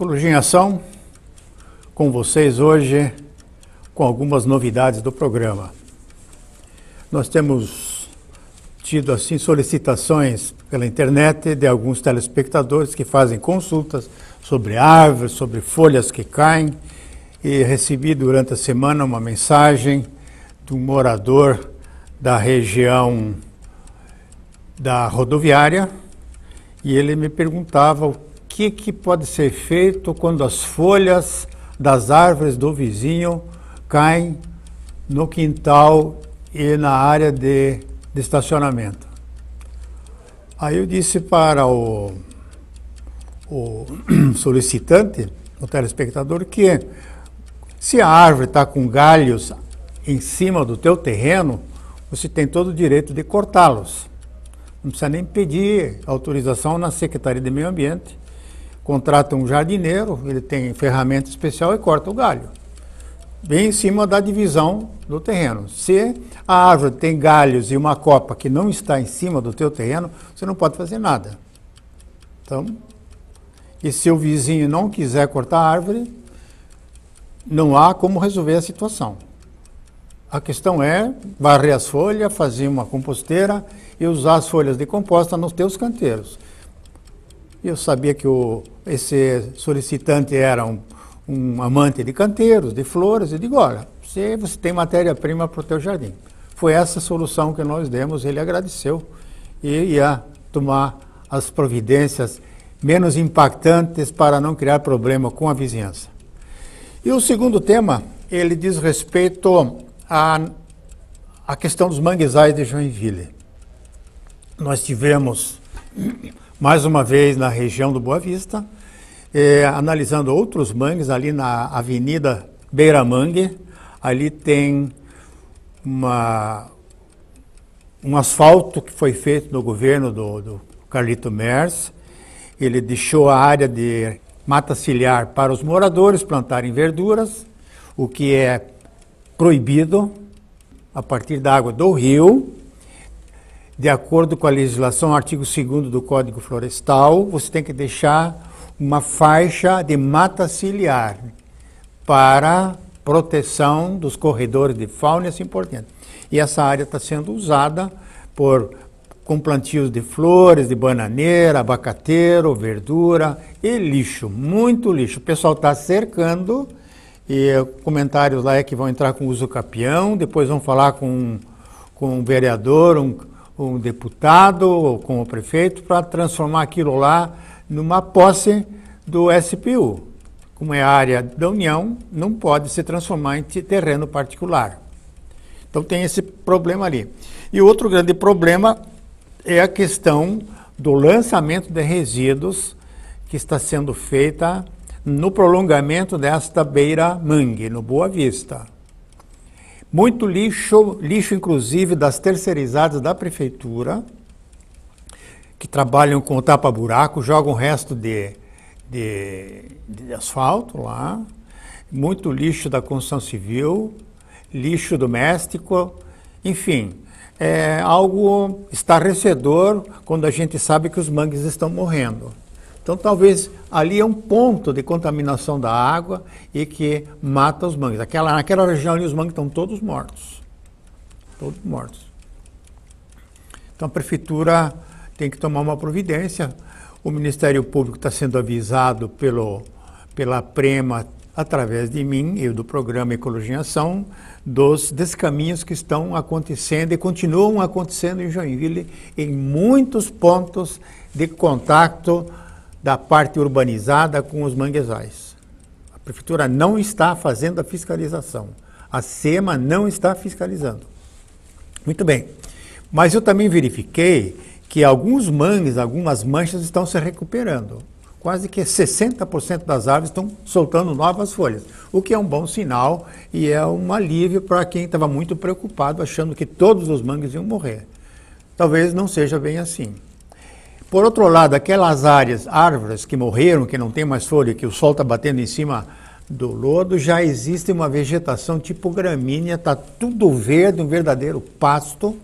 Psicologia em Ação, com vocês hoje, com algumas novidades do programa. Nós temos tido, assim, solicitações pela internet de alguns telespectadores que fazem consultas sobre árvores, sobre folhas que caem, e recebi durante a semana uma mensagem de um morador da região da rodoviária, e ele me perguntava que, que pode ser feito quando as folhas das árvores do vizinho caem no quintal e na área de, de estacionamento. Aí eu disse para o, o solicitante, o telespectador, que se a árvore está com galhos em cima do teu terreno, você tem todo o direito de cortá-los. Não precisa nem pedir autorização na Secretaria de Meio Ambiente contrata um jardineiro, ele tem ferramenta especial e corta o galho. Bem em cima da divisão do terreno. Se a árvore tem galhos e uma copa que não está em cima do teu terreno, você não pode fazer nada. Então, e se o vizinho não quiser cortar a árvore, não há como resolver a situação. A questão é varrer as folhas, fazer uma composteira e usar as folhas de composta nos teus canteiros. Eu sabia que o, esse solicitante era um, um amante de canteiros, de flores. e digo, olha, você, você tem matéria-prima para o teu jardim. Foi essa solução que nós demos. Ele agradeceu e ia tomar as providências menos impactantes para não criar problema com a vizinhança. E o segundo tema, ele diz respeito à, à questão dos manguezais de Joinville. Nós tivemos mais uma vez na região do Boa Vista, é, analisando outros mangues ali na Avenida Beira Mangue. Ali tem uma, um asfalto que foi feito no governo do, do Carlito Mers. Ele deixou a área de mata ciliar para os moradores plantarem verduras, o que é proibido a partir da água do rio de acordo com a legislação, artigo 2 do Código Florestal, você tem que deixar uma faixa de mata ciliar para proteção dos corredores de fauna e assim por diante. E essa área está sendo usada por com plantios de flores, de bananeira, abacateiro, verdura e lixo, muito lixo. O pessoal está cercando e comentários lá é que vão entrar com o uso capião, depois vão falar com, com um vereador, um, um deputado ou com o prefeito para transformar aquilo lá numa posse do SPU. Como é área da União, não pode se transformar em terreno particular. Então tem esse problema ali. E outro grande problema é a questão do lançamento de resíduos que está sendo feita no prolongamento desta beira-mangue, no Boa Vista muito lixo, lixo inclusive das terceirizadas da prefeitura, que trabalham com tapa-buraco, jogam o resto de, de, de asfalto lá, muito lixo da construção civil, lixo doméstico, enfim, é algo estarrecedor quando a gente sabe que os mangues estão morrendo. Então, talvez ali é um ponto de contaminação da água e que mata os mangues. Aquela, naquela região ali, os mangues estão todos mortos. Todos mortos. Então, a prefeitura tem que tomar uma providência. O Ministério Público está sendo avisado pelo, pela Prema, através de mim e do programa Ecologia em Ação, dos descaminhos que estão acontecendo e continuam acontecendo em Joinville, em muitos pontos de contato da parte urbanizada com os manguezais. A prefeitura não está fazendo a fiscalização. A SEMA não está fiscalizando. Muito bem. Mas eu também verifiquei que alguns mangues, algumas manchas estão se recuperando. Quase que 60% das árvores estão soltando novas folhas, o que é um bom sinal e é um alívio para quem estava muito preocupado, achando que todos os mangues iam morrer. Talvez não seja bem assim. Por outro lado, aquelas áreas, árvores que morreram, que não tem mais folha, que o sol está batendo em cima do lodo, já existe uma vegetação tipo gramínea, está tudo verde, um verdadeiro pasto,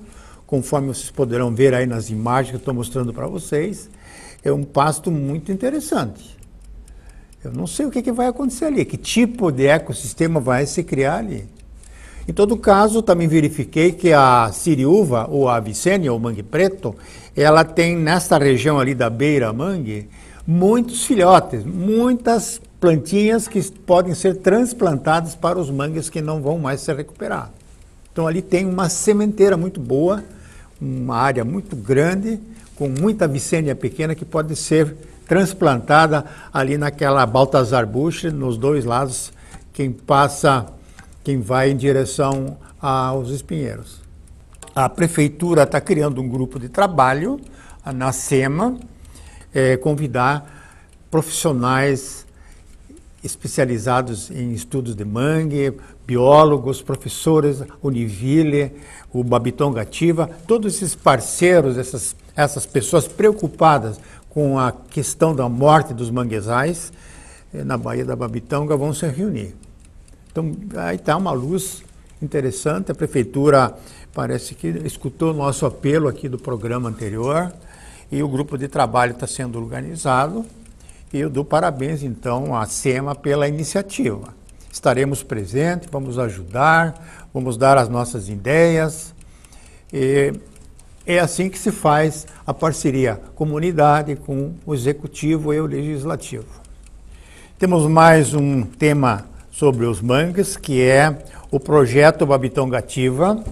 conforme vocês poderão ver aí nas imagens que estou mostrando para vocês. É um pasto muito interessante. Eu não sei o que, que vai acontecer ali, que tipo de ecossistema vai se criar ali. Em todo caso, também verifiquei que a siriúva, ou a avicênia, ou mangue preto, ela tem nesta região ali da beira-mangue muitos filhotes, muitas plantinhas que podem ser transplantadas para os mangues que não vão mais se recuperar. Então ali tem uma sementeira muito boa, uma área muito grande, com muita vicênia pequena que pode ser transplantada ali naquela Baltasar Bush, nos dois lados, quem passa quem vai em direção aos espinheiros. A prefeitura está criando um grupo de trabalho na SEMA, é, convidar profissionais especializados em estudos de mangue, biólogos, professores, Univille, o Babiton Gativa, todos esses parceiros, essas, essas pessoas preocupadas com a questão da morte dos manguezais eh, na Baía da Babitonga vão se reunir. Então, aí está uma luz interessante. A prefeitura parece que escutou o nosso apelo aqui do programa anterior e o grupo de trabalho está sendo organizado. E eu dou parabéns, então, à SEMA pela iniciativa. Estaremos presentes, vamos ajudar, vamos dar as nossas ideias. E é assim que se faz a parceria comunidade com o executivo e o legislativo. Temos mais um tema sobre os mangues, que é o projeto Gativa,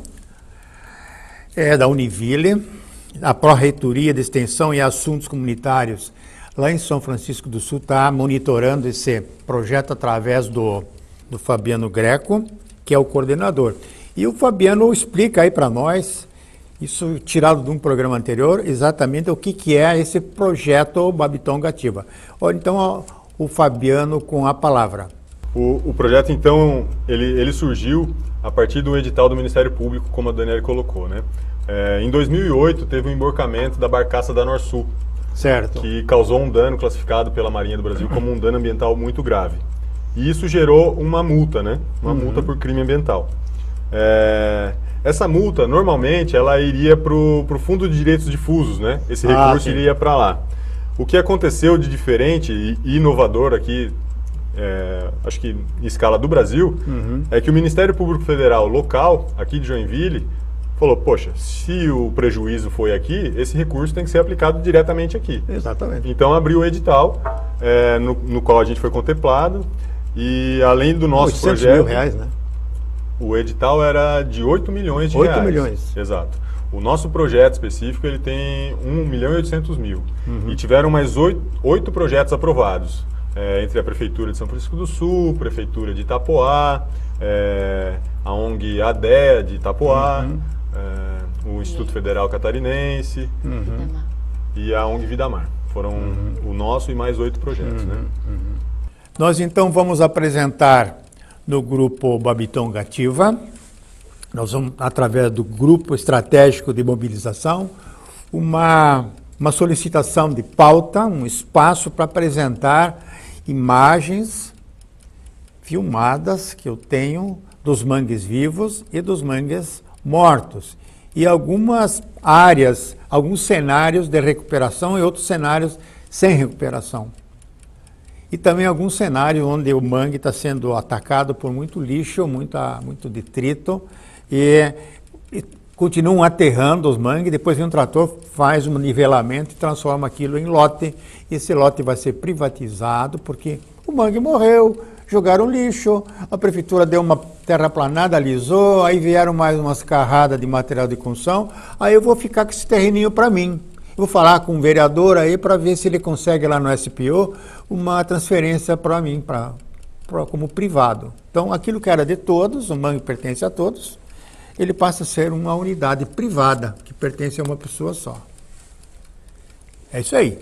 é da Univille, a Pró-Reitoria de Extensão e Assuntos Comunitários lá em São Francisco do Sul está monitorando esse projeto através do, do Fabiano Greco, que é o coordenador. E o Fabiano explica aí para nós, isso tirado de um programa anterior, exatamente o que, que é esse projeto Gativa. Ativa. Então, ó, o Fabiano com a palavra. O, o, projeto, então, ele, ele surgiu a partir do edital do Ministério Público, como a Daniela colocou, né? É, em 2008, teve um emborcamento da barcaça da Norsul. Certo. Que causou um dano classificado pela Marinha do Brasil como um dano ambiental muito grave. E isso gerou uma multa, né? Uma uhum. multa por crime ambiental. É, essa multa, normalmente, ela iria para o Fundo de Direitos Difusos, né? Esse ah, recurso ah, iria para lá. O que aconteceu de diferente e inovador aqui é, acho que em escala do Brasil, uhum. é que o Ministério Público Federal local, aqui de Joinville, falou: poxa, se o prejuízo foi aqui, esse recurso tem que ser aplicado diretamente aqui. Exatamente. Então abriu o edital, é, no, no, qual a gente foi contemplado, e além do nosso 800 projeto. mil reais, né? O edital era de 8 milhões de 8 reais. 8 milhões. Exato. O nosso projeto específico ele tem 1 milhão e 800 mil. Uhum. E tiveram mais oito projetos aprovados é, entre a Prefeitura de São Francisco do Sul, Prefeitura de Itapoá, é, a ONG ADEA de Itapoá, uhum. é, o Instituto Federal Catarinense uhum. e a ONG Vida Mar, Foram uhum. o nosso e mais oito projetos. Uhum. Né? Uhum. Nós então vamos apresentar no grupo Babiton Gativa, nós vamos, através do Grupo Estratégico de Mobilização, uma, uma solicitação de pauta, um espaço para apresentar imagens filmadas que eu tenho dos mangues vivos e dos mangues mortos. E algumas áreas, alguns cenários de recuperação e outros cenários sem recuperação. E também alguns cenários onde o mangue está sendo atacado por muito lixo, muita, muito detrito, e, e continuam aterrando os mangues, depois vem um trator, faz um nivelamento e transforma aquilo em lote. Esse lote vai ser privatizado porque o mangue morreu, jogaram lixo, a prefeitura deu uma terraplanada, alisou, aí vieram mais umas carradas de material de construção, aí eu vou ficar com esse terreninho para mim. Vou falar com o vereador aí para ver se ele consegue lá no SPO uma transferência para mim, pra, pra, como privado. Então, aquilo que era de todos, o mangue pertence a todos, ele passa a ser uma unidade privada que pertence a uma pessoa só. É isso aí.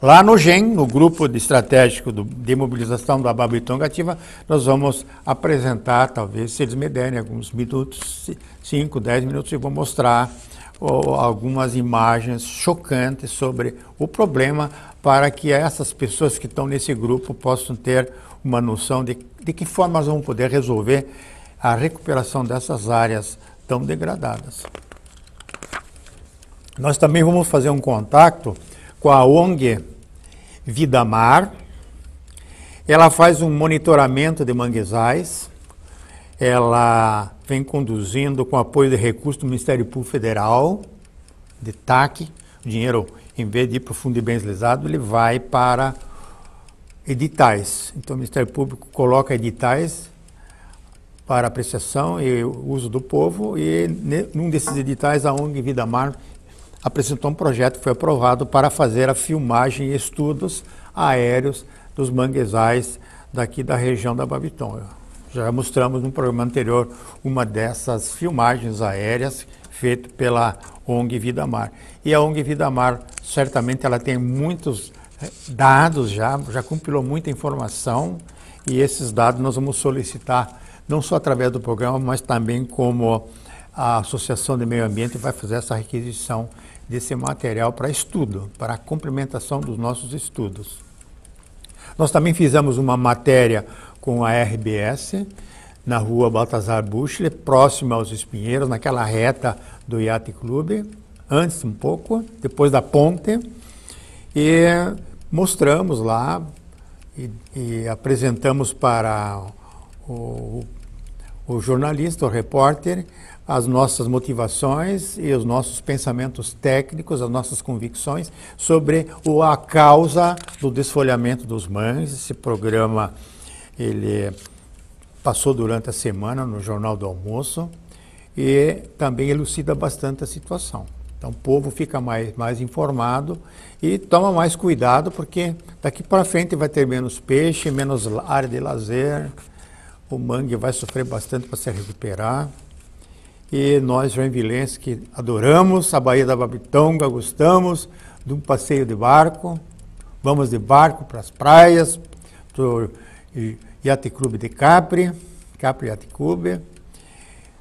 Lá no GEM, no grupo de estratégico de mobilização da Babitonga Ativa, nós vamos apresentar, talvez, se eles me derem alguns minutos, 5, 10 minutos, e vou mostrar ou, algumas imagens chocantes sobre o problema para que essas pessoas que estão nesse grupo possam ter uma noção de, de que formas vão poder resolver a recuperação dessas áreas tão degradadas. Nós também vamos fazer um contato com a ONG Vida Mar. Ela faz um monitoramento de manguezais. Ela vem conduzindo com apoio de recursos do Ministério Público Federal, de TAC. O dinheiro, em vez de ir para o Fundo de Bens Lisados, ele vai para editais. Então o Ministério Público coloca editais para apreciação e uso do povo e num desses editais a ONG Vida Mar apresentou um projeto que foi aprovado para fazer a filmagem e estudos aéreos dos manguezais daqui da região da Babiton. Já mostramos no programa anterior uma dessas filmagens aéreas feito pela ONG Vida Mar. E a ONG Vida Mar, certamente, ela tem muitos eh, dados já, já compilou muita informação e esses dados nós vamos solicitar não só através do programa, mas também como a Associação de Meio Ambiente vai fazer essa requisição desse material para estudo, para a complementação dos nossos estudos. Nós também fizemos uma matéria com a RBS, na rua Baltazar Buchle, próxima aos Espinheiros, naquela reta do Yacht Clube, antes um pouco, depois da ponte, e mostramos lá e, e apresentamos para o, o o jornalista, o repórter, as nossas motivações e os nossos pensamentos técnicos, as nossas convicções sobre o, a causa do desfolhamento dos mães. Esse programa ele passou durante a semana no Jornal do Almoço e também elucida bastante a situação. Então o povo fica mais, mais informado e toma mais cuidado porque daqui para frente vai ter menos peixe, menos área de lazer, o mangue vai sofrer bastante para se recuperar. E nós, joinvilenses, que adoramos a Baía da Babitonga, gostamos de um passeio de barco. Vamos de barco para as praias, para o Yacht Clube de Capri, Capri Yacht Club.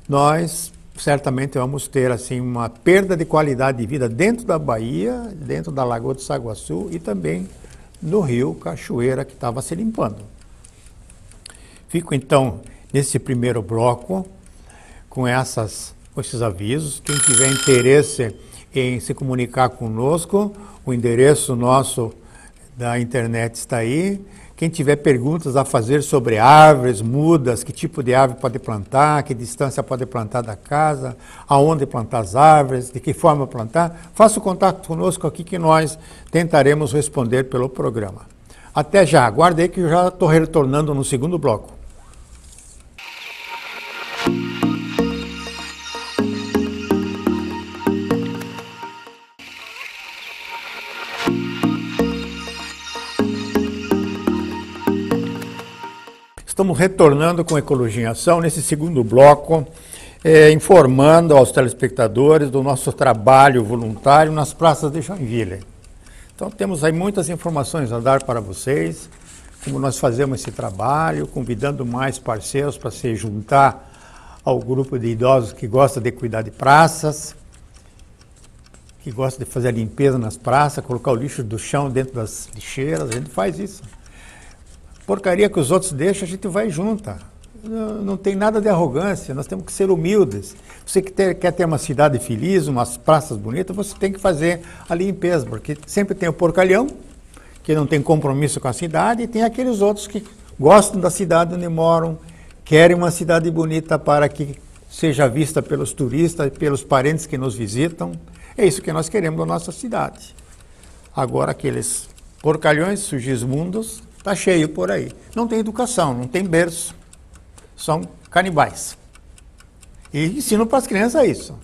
Nós certamente vamos ter assim uma perda de qualidade de vida dentro da Bahia, dentro da Lagoa do Saguaçu e também no rio Cachoeira que estava se limpando. Fico então nesse primeiro bloco com essas, esses avisos. Quem tiver interesse em se comunicar conosco, o endereço nosso da internet está aí. Quem tiver perguntas a fazer sobre árvores, mudas, que tipo de árvore pode plantar, que distância pode plantar da casa, aonde plantar as árvores, de que forma plantar, faça o contato conosco aqui que nós tentaremos responder pelo programa. Até já, aguarde aí que eu já estou retornando no segundo bloco. Estamos retornando com Ecologia em Ação nesse segundo bloco, é, informando aos telespectadores do nosso trabalho voluntário nas praças de Joinville. Então temos aí muitas informações a dar para vocês, como nós fazemos esse trabalho, convidando mais parceiros para se juntar ao grupo de idosos que gosta de cuidar de praças, que gosta de fazer a limpeza nas praças, colocar o lixo do chão dentro das lixeiras, a gente faz isso porcaria que os outros deixam, a gente vai junta. Não, não tem nada de arrogância, nós temos que ser humildes. Você que ter, quer ter uma cidade feliz, umas praças bonitas, você tem que fazer a limpeza, porque sempre tem o porcalhão, que não tem compromisso com a cidade, e tem aqueles outros que gostam da cidade onde moram, querem uma cidade bonita para que seja vista pelos turistas, pelos parentes que nos visitam. É isso que nós queremos da nossa cidade. Agora, aqueles porcalhões, sujismundos, Está cheio por aí. Não tem educação, não tem berço. São canibais. E ensino para as crianças isso.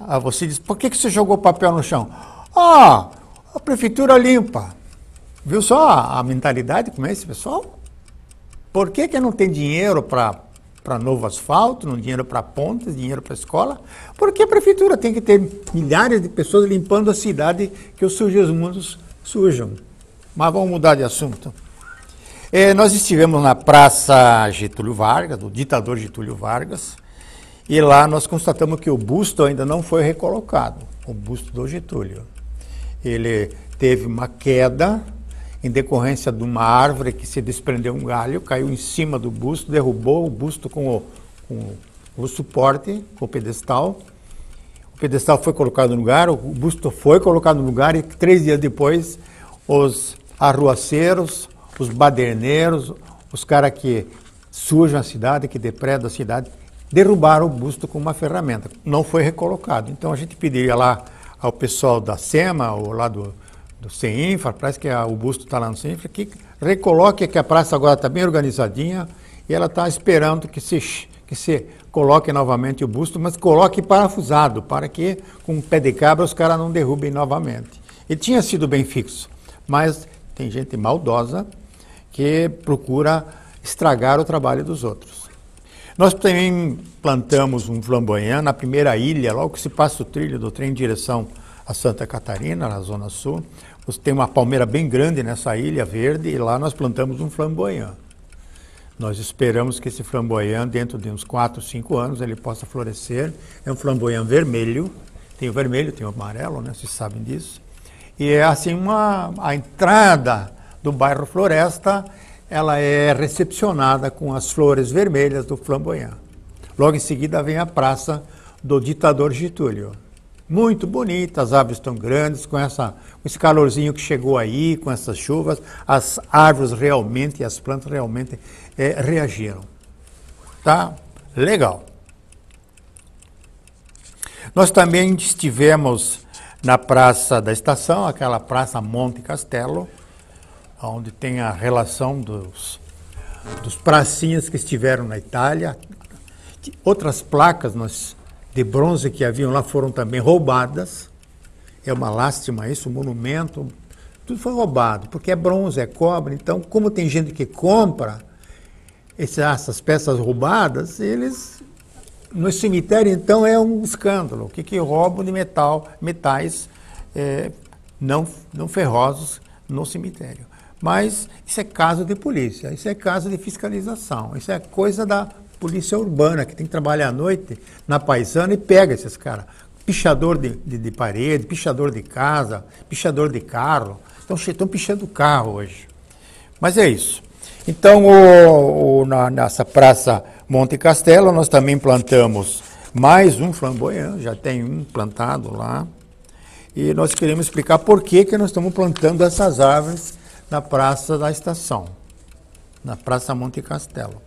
Ah, você diz, por que, que você jogou papel no chão? Ah, a prefeitura limpa. Viu só a, a mentalidade como é esse pessoal? Por que, que não tem dinheiro para novo asfalto, não dinheiro para pontes, dinheiro para escola? por que a prefeitura tem que ter milhares de pessoas limpando a cidade que os sujos mundos sujam. Mas vamos mudar de assunto. É, nós estivemos na Praça Getúlio Vargas, do ditador Getúlio Vargas, e lá nós constatamos que o busto ainda não foi recolocado, o busto do Getúlio. Ele teve uma queda em decorrência de uma árvore que se desprendeu um galho, caiu em cima do busto, derrubou o busto com o, com o suporte, com o pedestal. O pedestal foi colocado no lugar, o busto foi colocado no lugar e três dias depois os arruaceiros, os baderneiros, os caras que sujam a cidade, que depredam a cidade, derrubaram o busto com uma ferramenta. Não foi recolocado. Então a gente pediria lá ao pessoal da SEMA ou lá do, do CEINFRA, parece que a, é, o busto está lá no CEINFA, que recoloque, que a praça agora está bem organizadinha e ela está esperando que se, que se coloque novamente o busto, mas coloque parafusado, para que com o pé de cabra os caras não derrubem novamente. Ele tinha sido bem fixo, mas tem gente maldosa que procura estragar o trabalho dos outros. Nós também plantamos um flamboyant na primeira ilha, logo que se passa o trilho do trem em direção a Santa Catarina, na Zona Sul. Você Tem uma palmeira bem grande nessa ilha verde e lá nós plantamos um flamboyant. Nós esperamos que esse flamboyant, dentro de uns 4, 5 anos, ele possa florescer. É um flamboyant vermelho. Tem o vermelho, tem o amarelo, né? Vocês sabem disso. E é assim uma a entrada do bairro Floresta, ela é recepcionada com as flores vermelhas do flamboyant. Logo em seguida vem a praça do ditador Getúlio. Muito bonita, as árvores estão grandes, com essa, com esse calorzinho que chegou aí, com essas chuvas, as árvores realmente as plantas realmente é, reagiram. Tá? Legal. Nós também estivemos na Praça da Estação, aquela Praça Monte Castelo, onde tem a relação dos, dos pracinhas que estiveram na Itália. Outras placas nós, de bronze que haviam lá foram também roubadas. É uma lástima isso, o monumento. Tudo foi roubado, porque é bronze, é cobre. Então, como tem gente que compra essas peças roubadas, eles no cemitério, então, é um escândalo. O que, que de metal, metais é, não, não ferrosos no cemitério. Mas isso é caso de polícia, isso é caso de fiscalização, isso é coisa da polícia urbana, que tem que trabalhar à noite na paisana e pega esses caras. Pichador de, de, de parede, pichador de casa, pichador de carro. Estão, estão pichando carro hoje. Mas é isso. Então, o, o, na, nessa praça Monte Castelo, nós também plantamos mais um flamboyant, já tem um plantado lá. E nós queremos explicar por que, que nós estamos plantando essas árvores na Praça da Estação, na Praça Monte Castelo.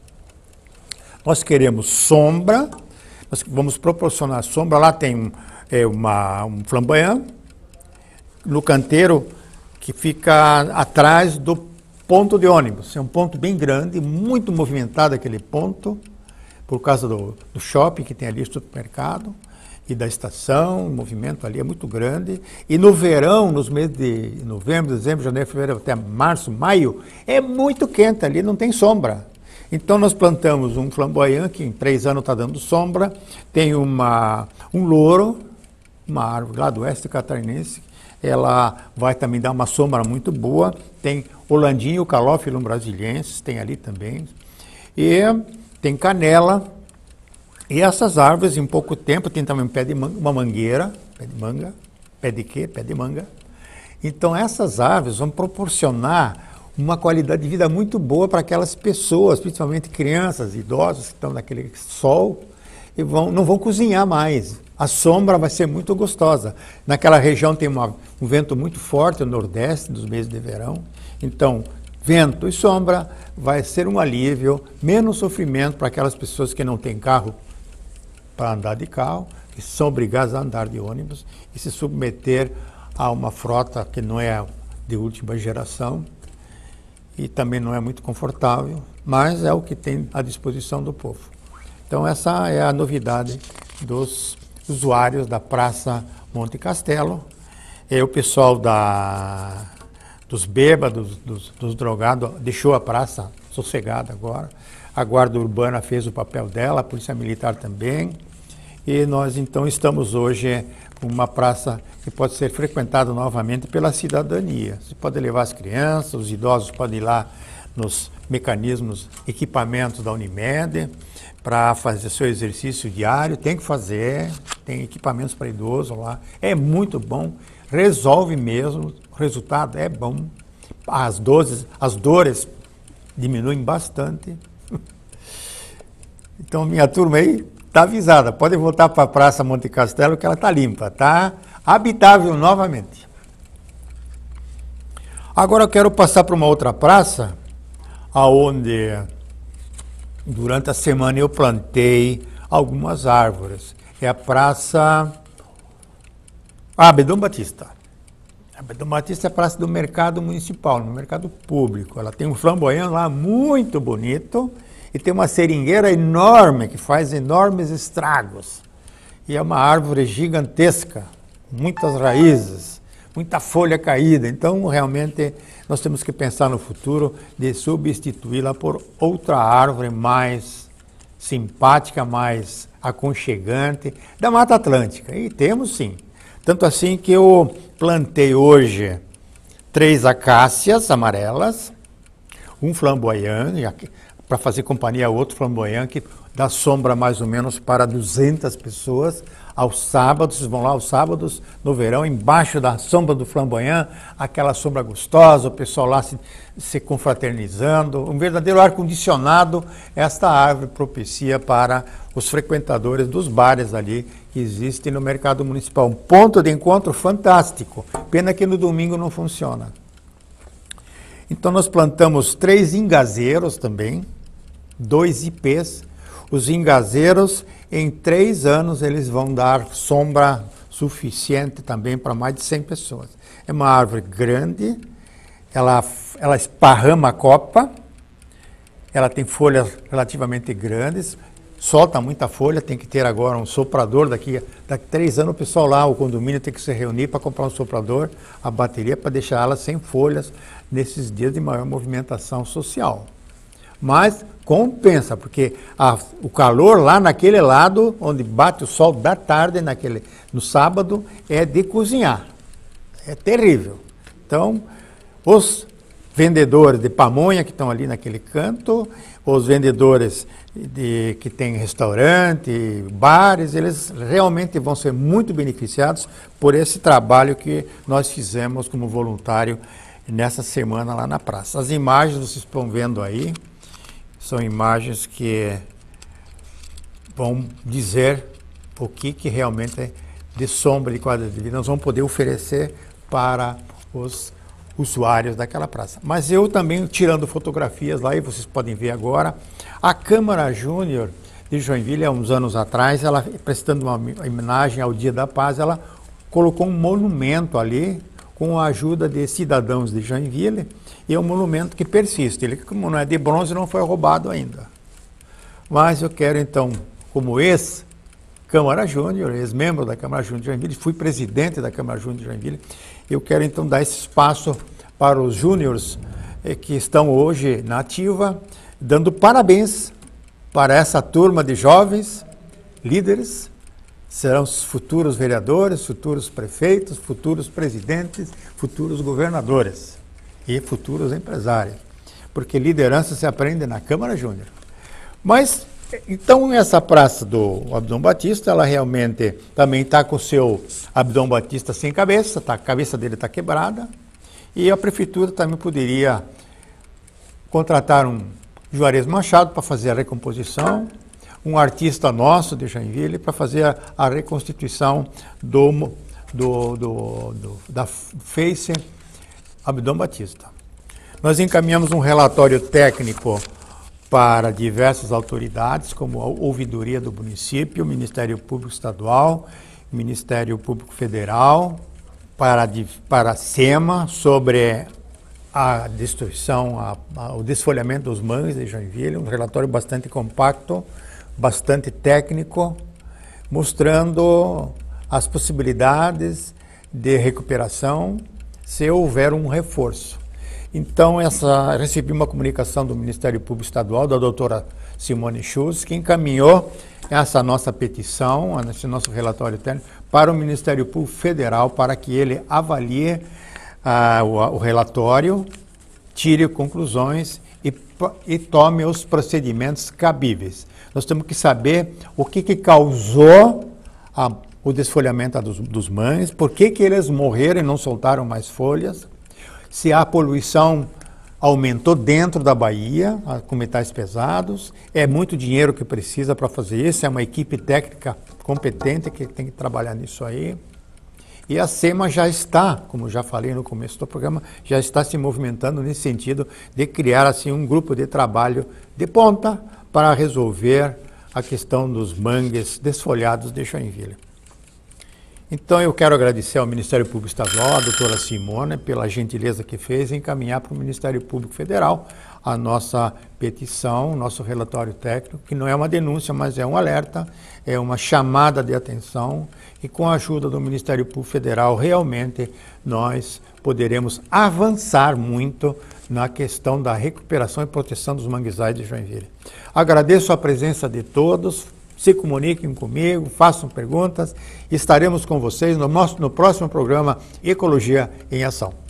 Nós queremos sombra, nós vamos proporcionar sombra. Lá tem um, é, uma, um flamboyant, no canteiro que fica atrás do ponto de ônibus. É um ponto bem grande, muito movimentado aquele ponto, por causa do, do shopping que tem ali, o supermercado, e da estação, o movimento ali é muito grande. E no verão, nos meses de novembro, dezembro, janeiro, fevereiro, até março, maio, é muito quente ali, não tem sombra. Então nós plantamos um flamboyant, que em três anos está dando sombra, tem uma, um louro, uma árvore lá do oeste catarinense, ela vai também dar uma sombra muito boa. Tem Holandinho, calófilo brasiliensis, tem ali também. E tem canela. E essas árvores, em pouco tempo, tem também um pé de manga, uma mangueira, pé de manga, pé de quê? Pé de manga. Então, essas árvores vão proporcionar uma qualidade de vida muito boa para aquelas pessoas, principalmente crianças, idosos que estão naquele sol e vão, não vão cozinhar mais a sombra vai ser muito gostosa. Naquela região tem uma, um vento muito forte, o nordeste, dos meses de verão. Então, vento e sombra vai ser um alívio, menos sofrimento para aquelas pessoas que não têm carro para andar de carro, que são obrigadas a andar de ônibus e se submeter a uma frota que não é de última geração e também não é muito confortável, mas é o que tem à disposição do povo. Então essa é a novidade dos usuários da Praça Monte Castelo, e o pessoal da, dos bêbados, dos, dos drogados, deixou a praça sossegada agora. A Guarda Urbana fez o papel dela, a Polícia Militar também. E nós então estamos hoje com uma praça que pode ser frequentada novamente pela cidadania. Você pode levar as crianças, os idosos podem ir lá nos mecanismos, equipamentos da Unimed para fazer seu exercício diário, tem que fazer, tem equipamentos para idoso lá, é muito bom, resolve mesmo, o resultado é bom, as dores, as dores diminuem bastante. Então minha turma aí está avisada, pode voltar para a Praça Monte Castelo que ela está limpa, tá habitável novamente. Agora eu quero passar para uma outra praça aonde durante a semana eu plantei algumas árvores. É a Praça Abedon ah, Batista. Abedon Batista é a praça do mercado municipal, no mercado público. Ela tem um flamboyant lá muito bonito e tem uma seringueira enorme que faz enormes estragos. E é uma árvore gigantesca, muitas raízes, muita folha caída. Então, realmente nós temos que pensar no futuro de substituí-la por outra árvore mais simpática, mais aconchegante da Mata Atlântica. E temos sim. Tanto assim que eu plantei hoje três acácias amarelas, um flamboyant, para fazer companhia a outro flamboyant, que dá sombra mais ou menos para 200 pessoas, aos sábados, vão lá aos sábados, no verão, embaixo da sombra do flamboyant, aquela sombra gostosa, o pessoal lá se, se confraternizando, um verdadeiro ar-condicionado esta árvore propicia para os frequentadores dos bares ali que existem no mercado municipal. Um ponto de encontro fantástico, pena que no domingo não funciona. Então nós plantamos três engazeiros também, dois IPs, Os engazeiros em três anos, eles vão dar sombra suficiente também para mais de 100 pessoas. É uma árvore grande, ela, ela esparrama a copa, ela tem folhas relativamente grandes, solta muita folha, tem que ter agora um soprador. Daqui, daqui a três anos o pessoal lá, o condomínio, tem que se reunir para comprar um soprador, a bateria, para deixar ela sem folhas nesses dias de maior movimentação social. Mas compensa, porque a, o calor lá naquele lado, onde bate o sol da tarde, naquele, no sábado, é de cozinhar. É terrível. Então, os vendedores de pamonha que estão ali naquele canto, os vendedores de, que têm restaurante, bares, eles realmente vão ser muito beneficiados por esse trabalho que nós fizemos como voluntário nessa semana lá na praça. As imagens vocês estão vendo aí são imagens que vão dizer o que, que realmente é de sombra de quadra de vida nós vamos poder oferecer para os usuários daquela praça. Mas eu também tirando fotografias lá, e vocês podem ver agora, a Câmara Júnior de Joinville, há uns anos atrás, ela prestando uma homenagem ao Dia da Paz, ela colocou um monumento ali com a ajuda de cidadãos de Joinville, e é um monumento que persiste. Ele, como não é de bronze, não foi roubado ainda. Mas eu quero, então, como ex-Câmara Júnior, ex-membro da Câmara Júnior de Joinville, fui presidente da Câmara Júnior de Joinville, eu quero, então, dar esse espaço para os júniores eh, que estão hoje na ativa, dando parabéns para essa turma de jovens líderes serão os futuros vereadores, futuros prefeitos, futuros presidentes, futuros governadores e futuros empresários. Porque liderança se aprende na Câmara Júnior. Mas, então, essa praça do Abdom Batista, ela realmente também está com o seu Abdom Batista sem cabeça, tá, a cabeça dele está quebrada, e a prefeitura também poderia contratar um Juarez Machado para fazer a recomposição um artista nosso de Joinville para fazer a, a reconstituição do, do, do, do, da face Abdom Batista. Nós encaminhamos um relatório técnico para diversas autoridades, como a Ouvidoria do Município, Ministério Público Estadual, Ministério Público Federal, para, para a SEMA, sobre a destruição, a, a, o desfolhamento dos mães de Joinville, um relatório bastante compacto bastante técnico, mostrando as possibilidades de recuperação se houver um reforço. Então, essa, recebi uma comunicação do Ministério Público Estadual, da doutora Simone Schultz, que encaminhou essa nossa petição, esse nosso relatório técnico, para o Ministério Público Federal, para que ele avalie ah, o, o relatório, tire conclusões e tome os procedimentos cabíveis. Nós temos que saber o que, que causou a, o desfolhamento dos, dos mães, por que, que eles morreram e não soltaram mais folhas, se a poluição aumentou dentro da Bahia, com metais pesados. É muito dinheiro que precisa para fazer isso, é uma equipe técnica competente que tem que trabalhar nisso aí. E a SEMA já está, como já falei no começo do programa, já está se movimentando nesse sentido de criar assim um grupo de trabalho de ponta para resolver a questão dos mangues desfolhados de Joinville. Então eu quero agradecer ao Ministério Público Estadual, à doutora Simona, pela gentileza que fez em encaminhar para o Ministério Público Federal a nossa petição, nosso relatório técnico, que não é uma denúncia, mas é um alerta, é uma chamada de atenção e com a ajuda do Ministério Público Federal, realmente nós poderemos avançar muito na questão da recuperação e proteção dos manguezais de Joinville. Agradeço a presença de todos, se comuniquem comigo, façam perguntas. Estaremos com vocês no, nosso, no próximo programa Ecologia em Ação.